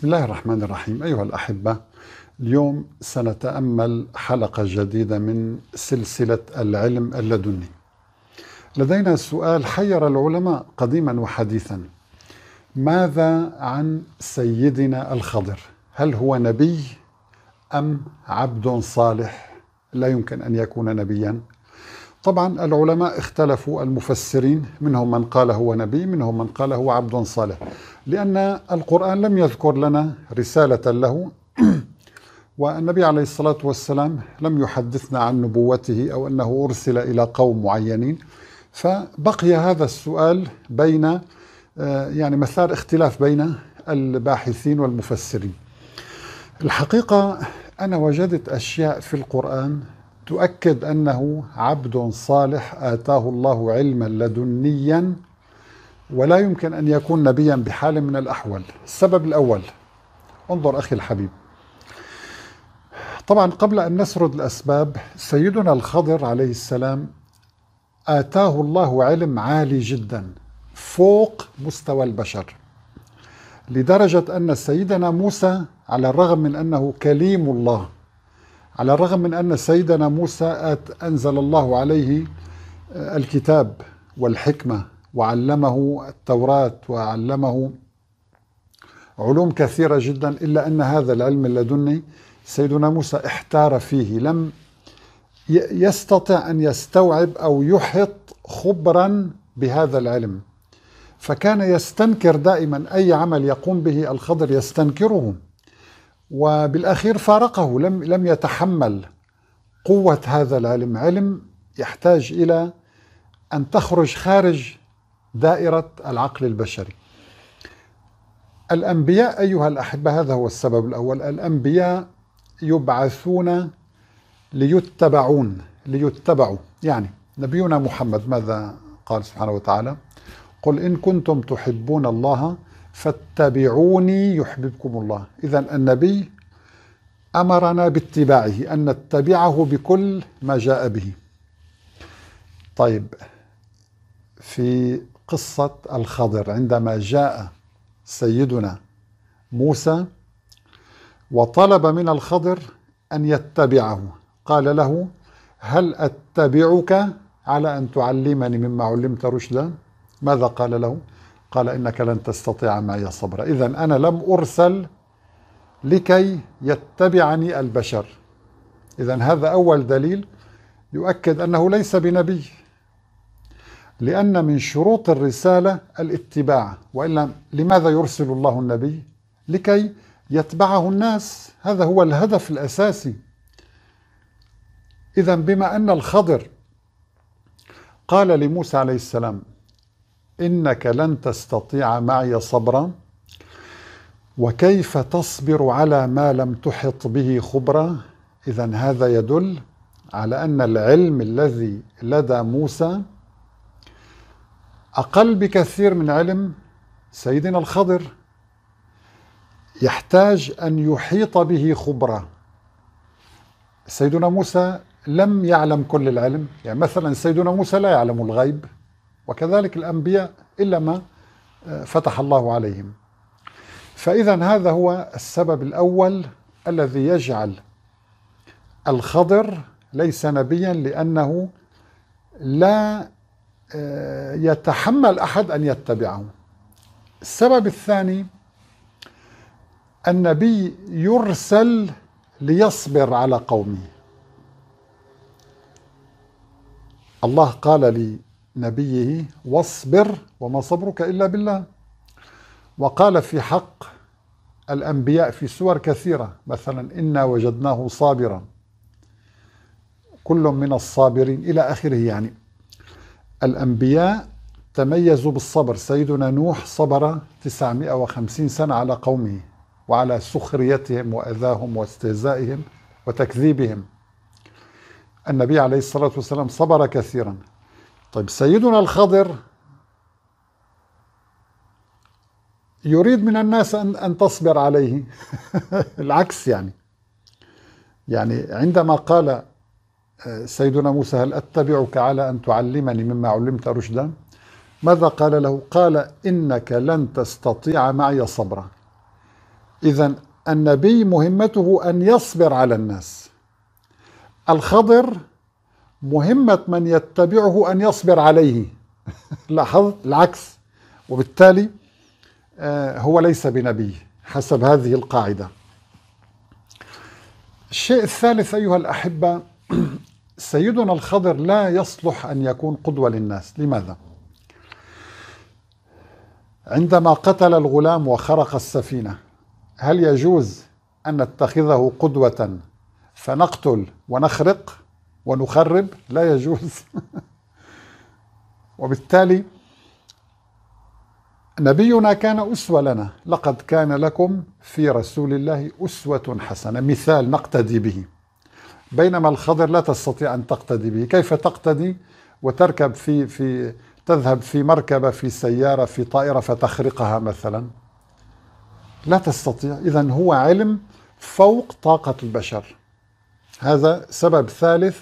بسم الله الرحمن الرحيم أيها الأحبة اليوم سنتأمل حلقة جديدة من سلسلة العلم اللدني لدينا سؤال حير العلماء قديما وحديثا ماذا عن سيدنا الخضر هل هو نبي أم عبد صالح لا يمكن أن يكون نبيا طبعا العلماء اختلفوا المفسرين منهم من قال هو نبي منهم من قال هو عبد صالح لأن القرآن لم يذكر لنا رسالة له والنبي عليه الصلاة والسلام لم يحدثنا عن نبوته أو أنه أرسل إلى قوم معينين فبقي هذا السؤال بين آه، يعني مثار اختلاف بين الباحثين والمفسرين الحقيقة أنا وجدت أشياء في القرآن تؤكد أنه عبد صالح آتاه الله علما لدنيا ولا يمكن أن يكون نبيا بحال من الأحوال السبب الأول انظر أخي الحبيب طبعا قبل أن نسرد الأسباب سيدنا الخضر عليه السلام آتاه الله علم عالي جدا فوق مستوى البشر لدرجة أن سيدنا موسى على الرغم من أنه كليم الله على الرغم من أن سيدنا موسى أنزل الله عليه آه، الكتاب والحكمة وعلمه التوراة وعلمه علوم كثيرة جدا إلا أن هذا العلم اللدني سيدنا موسى احتار فيه لم يستطع أن يستوعب أو يحط خبرا بهذا العلم فكان يستنكر دائما أي عمل يقوم به الخضر يستنكره وبالأخير فارقه لم لم يتحمل قوة هذا العلم علم يحتاج إلى أن تخرج خارج دائرة العقل البشري الأنبياء أيها الأحبة هذا هو السبب الأول الأنبياء يبعثون ليتبعون ليتبعوا يعني نبينا محمد ماذا قال سبحانه وتعالى قل إن كنتم تحبون الله فاتبعوني يحببكم الله إذا النبي أمرنا باتباعه أن نتبعه بكل ما جاء به طيب في قصة الخضر عندما جاء سيدنا موسى وطلب من الخضر أن يتبعه قال له هل أتبعك على أن تعلمني مما علمت رشدا ماذا قال له قال إنك لن تستطيع معي صبرا إذا أنا لم أرسل لكي يتبعني البشر إذا هذا أول دليل يؤكد أنه ليس بنبي لأن من شروط الرسالة الاتباع وإلا لماذا يرسل الله النبي؟ لكي يتبعه الناس هذا هو الهدف الأساسي إذا بما أن الخضر قال لموسى عليه السلام إنك لن تستطيع معي صبرا وكيف تصبر على ما لم تحط به خبرا إذا هذا يدل على أن العلم الذي لدى موسى أقل بكثير من علم سيدنا الخضر يحتاج أن يحيط به خبرة سيدنا موسى لم يعلم كل العلم يعني مثلا سيدنا موسى لا يعلم الغيب وكذلك الأنبياء إلا ما آه، فتح الله عليهم فإذا هذا هو السبب الأول الذي يجعل الخضر ليس نبيا لأنه لا آه، يتحمل أحد أن يتبعه السبب الثاني النبي يرسل ليصبر على قومه الله قال لي نبيه واصبر وما صبرك إلا بالله وقال في حق الأنبياء في سور كثيرة مثلا إنا وجدناه صابرا كل من الصابرين إلى آخره يعني الأنبياء تميزوا بالصبر سيدنا نوح صبر 950 سنة على قومه وعلى سخريتهم وأذاهم واستهزائهم وتكذيبهم النبي عليه الصلاة والسلام صبر كثيرا طيب سيدنا الخضر يريد من الناس أن, أن تصبر عليه العكس يعني يعني عندما قال آه، سيدنا موسى هل أتبعك على أن تعلمني مما علمت رشدا ماذا قال له قال إنك لن تستطيع معي صبرا إذا النبي مهمته أن يصبر على الناس الخضر مهمة من يتبعه أن يصبر عليه لاحظت العكس وبالتالي آه، هو ليس بنبي حسب هذه القاعدة الشيء الثالث أيها الأحبة سيدنا الخضر لا يصلح أن يكون قدوة للناس لماذا؟ عندما قتل الغلام وخرق السفينة هل يجوز أن نتخذه قدوة فنقتل ونخرق ونخرب لا يجوز وبالتالي نبينا كان أسوة لنا لقد كان لكم في رسول الله أسوة حسنة مثال نقتدي به بينما الخضر لا تستطيع أن تقتدي به كيف تقتدي وتركب في في تذهب في مركبة في سيارة في طائرة فتخرقها مثلا لا تستطيع إذا هو علم فوق طاقة البشر هذا سبب ثالث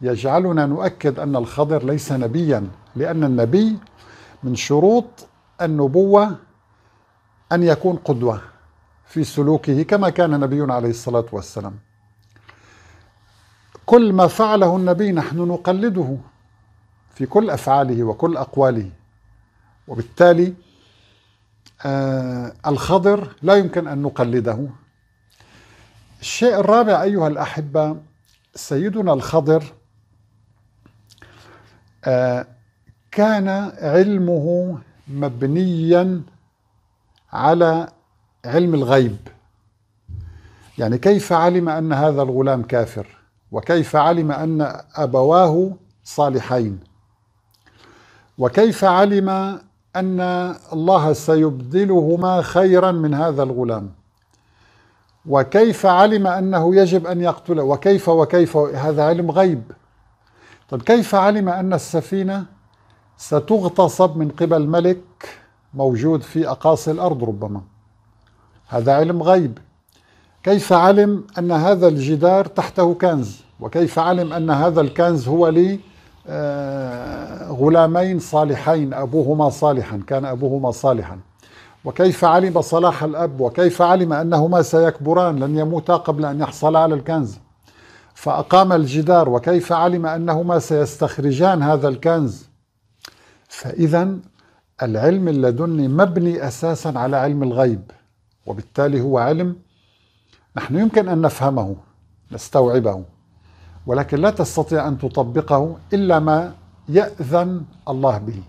يجعلنا نؤكد أن الخضر ليس نبيا لأن النبي من شروط النبوة أن يكون قدوة في سلوكه كما كان نبينا عليه الصلاة والسلام كل ما فعله النبي نحن نقلده في كل أفعاله وكل أقواله وبالتالي آه الخضر لا يمكن أن نقلده الشيء الرابع أيها الأحبة سيدنا الخضر آه، كان علمه مبنيا على علم الغيب يعني كيف علم ان هذا الغلام كافر وكيف علم ان ابواه صالحين وكيف علم ان الله سيبدلهما خيرا من هذا الغلام وكيف علم انه يجب ان يقتله وكيف وكيف هذا علم غيب طيب كيف علم أن السفينة ستغتصب من قبل ملك موجود في أقاصي الأرض ربما هذا علم غيب كيف علم أن هذا الجدار تحته كنز وكيف علم أن هذا الكنز هو لي آه، غلامين صالحين أبوهما صالحا كان أبوهما صالحا وكيف علم صلاح الأب وكيف علم أنهما سيكبران لن يموتا قبل أن يحصلا على الكنز فأقام الجدار وكيف علم أنهما سيستخرجان هذا الكنز فإذا العلم اللدني مبني أساسا على علم الغيب وبالتالي هو علم نحن يمكن أن نفهمه نستوعبه ولكن لا تستطيع أن تطبقه إلا ما يأذن الله به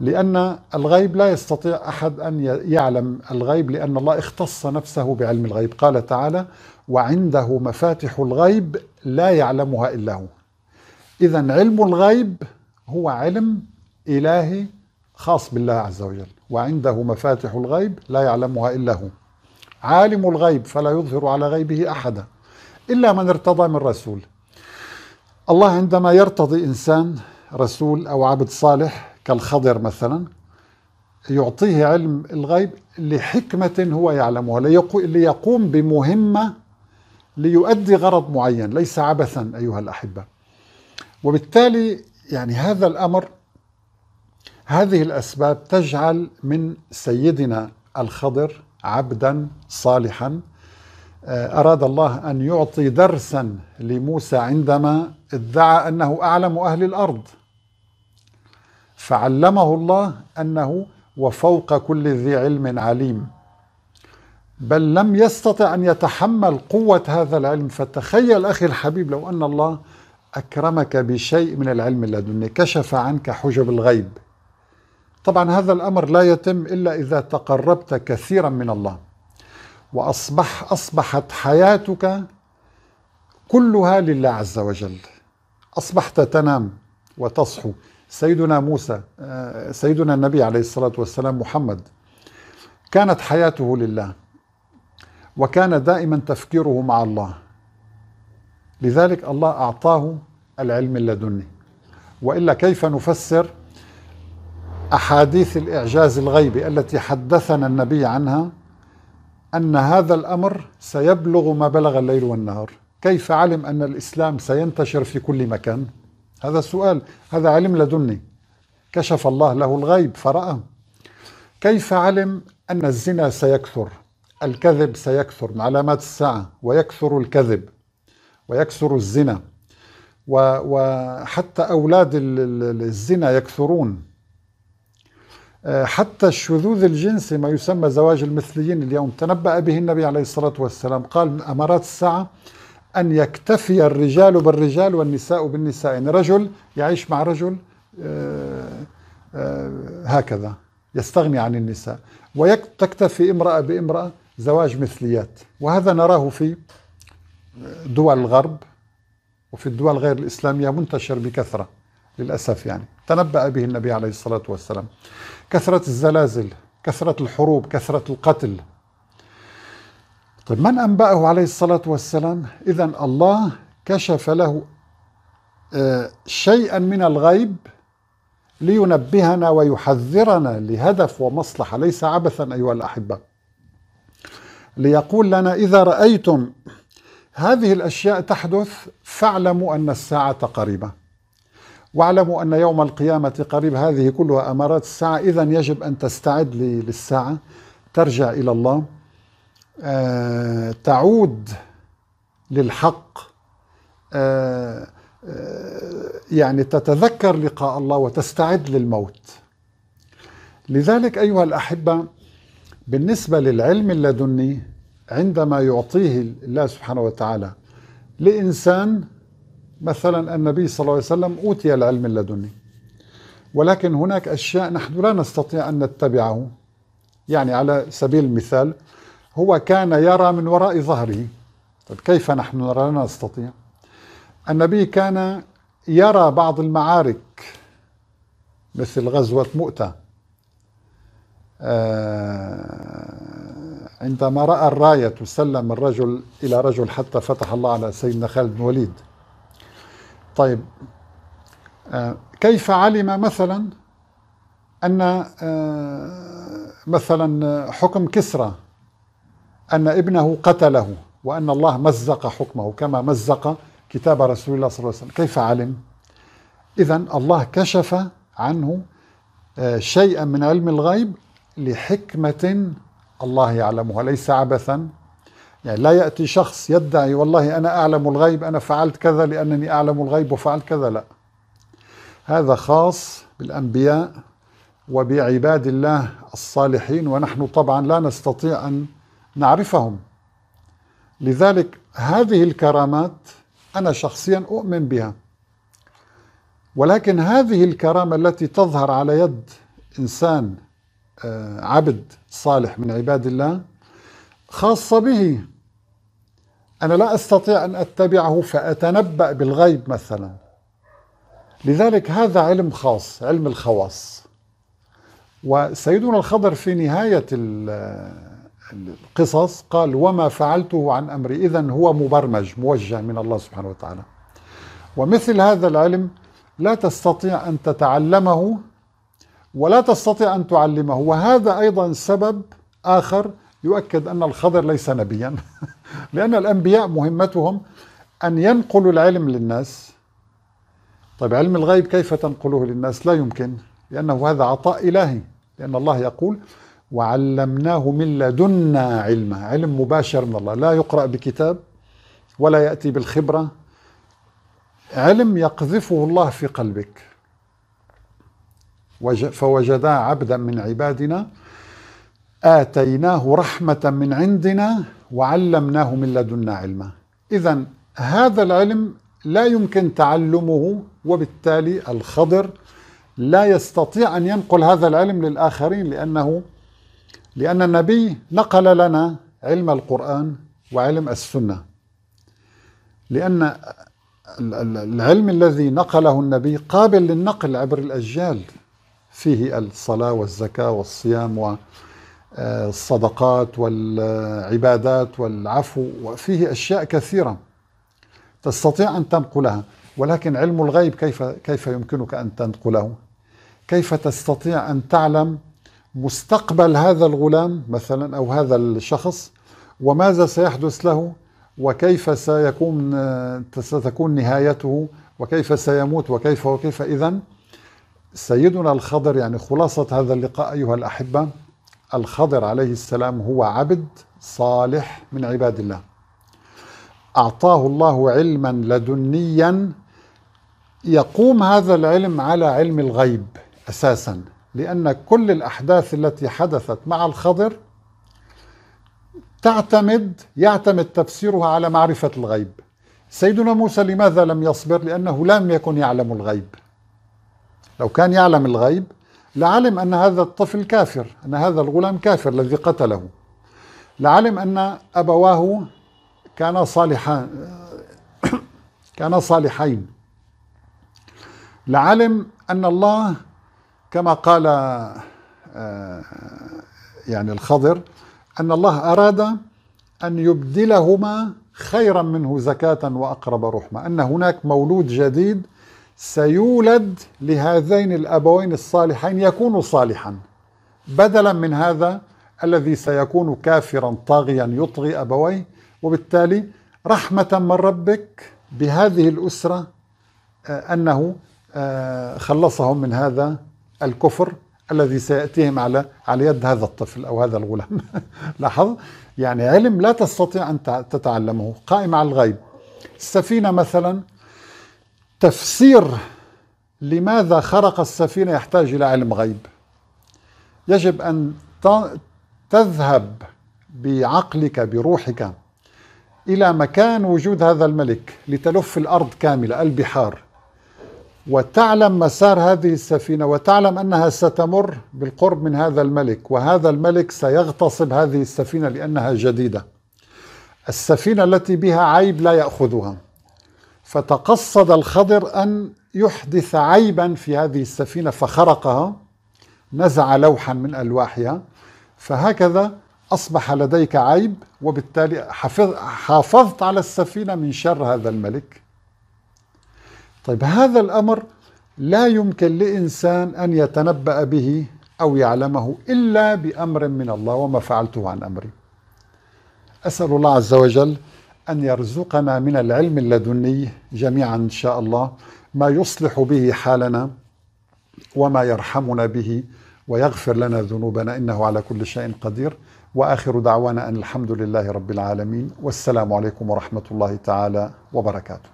لأن الغيب لا يستطيع أحد أن يعلم الغيب لأن الله اختص نفسه بعلم الغيب قال تعالى وعنده مفاتح الغيب لا يعلمها إلا هو إذا علم الغيب هو علم إلهي خاص بالله عز وجل وعنده مفاتح الغيب لا يعلمها إلا هو عالم الغيب فلا يظهر على غيبه أحدا إلا من ارتضى من رسول الله عندما يرتضي إنسان رسول أو عبد صالح كالخضر مثلا يعطيه علم الغيب لحكمة هو يعلمها ليقوم بمهمة ليؤدي غرض معين ليس عبثا أيها الأحبة وبالتالي يعني هذا الأمر هذه الأسباب تجعل من سيدنا الخضر عبدا صالحا آه، أراد الله أن يعطي درسا لموسى عندما ادعى أنه أعلم أهل الأرض فعلمه الله انه وفوق كل ذي علم عليم بل لم يستطع ان يتحمل قوه هذا العلم فتخيل اخي الحبيب لو ان الله اكرمك بشيء من العلم اللدني كشف عنك حجب الغيب طبعا هذا الامر لا يتم الا اذا تقربت كثيرا من الله واصبح اصبحت حياتك كلها لله عز وجل اصبحت تنام وتصحو سيدنا موسى آه، سيدنا النبي عليه الصلاة والسلام محمد كانت حياته لله وكان دائما تفكيره مع الله لذلك الله أعطاه العلم اللدني وإلا كيف نفسر أحاديث الإعجاز الغيبي التي حدثنا النبي عنها أن هذا الأمر سيبلغ ما بلغ الليل والنهار كيف علم أن الإسلام سينتشر في كل مكان؟ هذا السؤال هذا علم لدني كشف الله له الغيب فرأى كيف علم أن الزنا سيكثر الكذب سيكثر من علامات الساعة ويكثر الكذب ويكثر الزنا وحتى أولاد الزنا يكثرون آه، حتى الشذوذ الجنسي ما يسمى زواج المثليين اليوم تنبأ به النبي عليه الصلاة والسلام قال من أمارات الساعة أن يكتفي الرجال بالرجال والنساء بالنساء يعني رجل يعيش مع رجل آه، آه، هكذا يستغني عن النساء وتكتفي امرأة بامرأة زواج مثليات وهذا نراه في دول الغرب وفي الدول غير الإسلامية منتشر بكثرة للأسف يعني تنبأ به النبي عليه الصلاة والسلام كثرة الزلازل كثرة الحروب كثرة القتل طيب من أنبأه عليه الصلاة والسلام إذا الله كشف له آه، شيئا من الغيب لينبهنا ويحذرنا لهدف ومصلحة ليس عبثا أيها الأحبة ليقول لنا إذا رأيتم هذه الأشياء تحدث فاعلموا أن الساعة قريبة واعلموا أن يوم القيامة قريب هذه كلها أمارات الساعة إذا يجب أن تستعد للساعة ترجع إلى الله آه، تعود للحق آه، آه، يعني تتذكر لقاء الله وتستعد للموت لذلك ايها الاحبه بالنسبه للعلم اللدني عندما يعطيه الله سبحانه وتعالى لانسان مثلا النبي صلى الله عليه وسلم اوتي العلم اللدني ولكن هناك اشياء نحن لا نستطيع ان نتبعه يعني على سبيل المثال هو كان يرى من وراء ظهره طيب كيف نحن نرى لا نستطيع النبي كان يرى بعض المعارك مثل غزوة مؤتة آه، عندما رأى الراية تسلم الرجل إلى رجل حتى فتح الله على سيدنا خالد بن وليد طيب آه، كيف علم مثلا أن آه، مثلا حكم كسرى أن ابنه قتله وأن الله مزق حكمه كما مزق كتاب رسول الله صلى الله عليه وسلم كيف علم؟ إذا الله كشف عنه آه، شيئا من علم الغيب لحكمة الله يعلمها ليس عبثا يعني لا يأتي شخص يدعي والله أنا أعلم الغيب أنا فعلت كذا لأنني أعلم الغيب وفعلت كذا لا هذا خاص بالأنبياء وبعباد الله الصالحين ونحن طبعا لا نستطيع أن نعرفهم لذلك هذه الكرامات أنا شخصيا أؤمن بها ولكن هذه الكرامة التي تظهر على يد إنسان آه، عبد صالح من عباد الله خاصة به أنا لا أستطيع أن أتبعه فأتنبأ بالغيب مثلا لذلك هذا علم خاص علم الخواص وسيدنا الخضر في نهاية القصص قال وما فعلته عن أمري إذا هو مبرمج موجه من الله سبحانه وتعالى ومثل هذا العلم لا تستطيع أن تتعلمه ولا تستطيع أن تعلمه وهذا أيضا سبب آخر يؤكد أن الخضر ليس نبيا لأن الأنبياء مهمتهم أن ينقلوا العلم للناس طيب علم الغيب كيف تنقله للناس لا يمكن لأنه هذا عطاء إلهي لأن الله يقول وعلمناه من لدنا علما علم مباشر من الله لا يقرأ بكتاب ولا يأتي بالخبرة علم يقذفه الله في قلبك فوجدا عبدا من عبادنا آتيناه رحمة من عندنا وعلمناه من لدنا علما إذا هذا العلم لا يمكن تعلمه وبالتالي الخضر لا يستطيع أن ينقل هذا العلم للآخرين لأنه لأن النبي نقل لنا علم القرآن وعلم السنة لأن العلم الذي نقله النبي قابل للنقل عبر الأجيال فيه الصلاة والزكاة والصيام والصدقات والعبادات والعفو وفيه أشياء كثيرة تستطيع أن تنقلها ولكن علم الغيب كيف كيف يمكنك أن تنقله؟ كيف تستطيع أن تعلم مستقبل هذا الغلام مثلا أو هذا الشخص وماذا سيحدث له وكيف سيكون ستكون نهايته وكيف سيموت وكيف وكيف إذا سيدنا الخضر يعني خلاصة هذا اللقاء أيها الأحبة الخضر عليه السلام هو عبد صالح من عباد الله أعطاه الله علما لدنيا يقوم هذا العلم على علم الغيب أساساً لأن كل الأحداث التي حدثت مع الخضر تعتمد يعتمد تفسيرها على معرفة الغيب سيدنا موسى لماذا لم يصبر لأنه لم يكن يعلم الغيب لو كان يعلم الغيب لعلم أن هذا الطفل كافر أن هذا الغلام كافر الذي قتله لعلم أن أبواه كانا صالحان كانا صالحين لعلم أن الله كما قال آه، يعني الخضر أن الله أراد أن يبدلهما خيرا منه زكاة وأقرب رحمة أن هناك مولود جديد سيولد لهذين الأبوين الصالحين يكون صالحا بدلا من هذا الذي سيكون كافرا طاغيا يطغي أبويه وبالتالي رحمة من ربك بهذه الأسرة آه، أنه آه، خلصهم من هذا الكفر الذي سيأتيهم على على يد هذا الطفل أو هذا الغلام لاحظ يعني علم لا تستطيع أن تتعلمه قائم على الغيب السفينة مثلا تفسير لماذا خرق السفينة يحتاج إلى علم غيب يجب أن تذهب بعقلك بروحك إلى مكان وجود هذا الملك لتلف الأرض كاملة البحار وتعلم مسار هذه السفينه وتعلم انها ستمر بالقرب من هذا الملك وهذا الملك سيغتصب هذه السفينه لانها جديده السفينه التي بها عيب لا ياخذها فتقصد الخضر ان يحدث عيبا في هذه السفينه فخرقها نزع لوحا من الواحها فهكذا اصبح لديك عيب وبالتالي حافظت على السفينه من شر هذا الملك طيب هذا الأمر لا يمكن لإنسان أن يتنبأ به أو يعلمه إلا بأمر من الله وما فعلته عن أمري أسأل الله عز وجل أن يرزقنا من العلم اللدني جميعا إن شاء الله ما يصلح به حالنا وما يرحمنا به ويغفر لنا ذنوبنا إنه على كل شيء قدير وآخر دعوانا أن الحمد لله رب العالمين والسلام عليكم ورحمة الله تعالى وبركاته